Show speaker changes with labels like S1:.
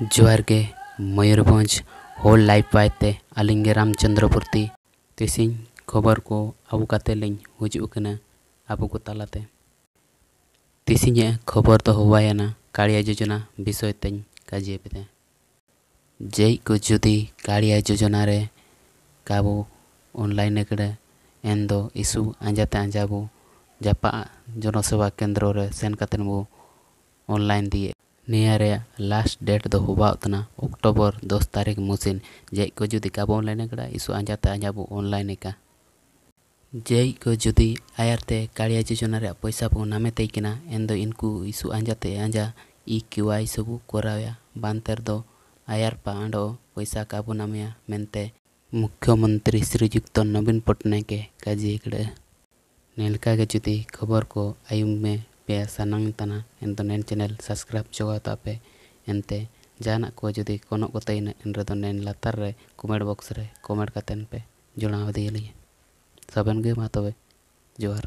S1: जोहार गे मयूरभ होल लाइफ बैते अली रामचंद्रपुरी तीसिंग खबर को अब हजूकना अब को तलाते तीसिंग खबर तो हवाना कालिया योजना विषय तीन काजिए जेज को जुदी कालिया योजना रे काबो ऑनलाइन अकड़े एन दो इशू आजाते आजाबू जापा जनसेवा केंद्र रे सेन बो ऑनलाइन दिए ᱱᱤᱭᱟᱹ ᱨᱮᱭᱟᱜ डेट दो ᱫᱚ अक्टोबर दस तारीख मुसिन जय को जुदी का ऑनलाइन कड़ा इसु आंजाते आंजाबो ऑनलाइन का जेज को जुदी आयारे कालिया योजना रे पैसा बो नामेते एन दो इनको इसु आंजाते आंजा ई आई सबु कोराया बांतर दो आयार पांडो पैसा का बो नामे मुख्यमंत्री श्रीयुक्त नवीन पटनायक काजी कड़े नेलका के जुदी खबर को आयुम में ᱯᱮ ᱥᱟᱱᱟᱝ ᱛᱟᱱᱟ ᱮᱱᱫᱚ ᱱᱮᱱ ᱪᱮᱱᱮᱞ ᱥᱟᱵᱥᱠᱨᱟᱭᱤᱵ ᱡᱚᱜᱟᱣ ᱛᱟᱯᱮ ᱮᱱᱛᱮ ᱡᱟᱦᱟᱱᱟᱜ ᱠᱚ ᱡᱩᱫᱤ ᱠᱚᱱᱚᱜ ᱠᱚ ᱛᱟᱹᱭᱱᱟ ᱮᱱᱨᱮᱫᱚ ᱱᱮᱱ ᱞᱟᱛᱟᱨ ᱨᱮ ᱠᱚᱢᱮᱱᱴ ᱵᱚᱠᱥ ᱨᱮ ᱠᱚᱢᱮᱱᱴ ᱠᱟᱛᱮᱱ ᱯᱮ ᱡᱚᱲᱟᱣ ᱤᱫᱤᱭᱟᱞᱤᱧᱟ ᱥᱟᱵᱮᱱ ᱜᱮ ᱢᱟ ᱛᱚᱵᱮ ᱡᱚᱦᱟᱨ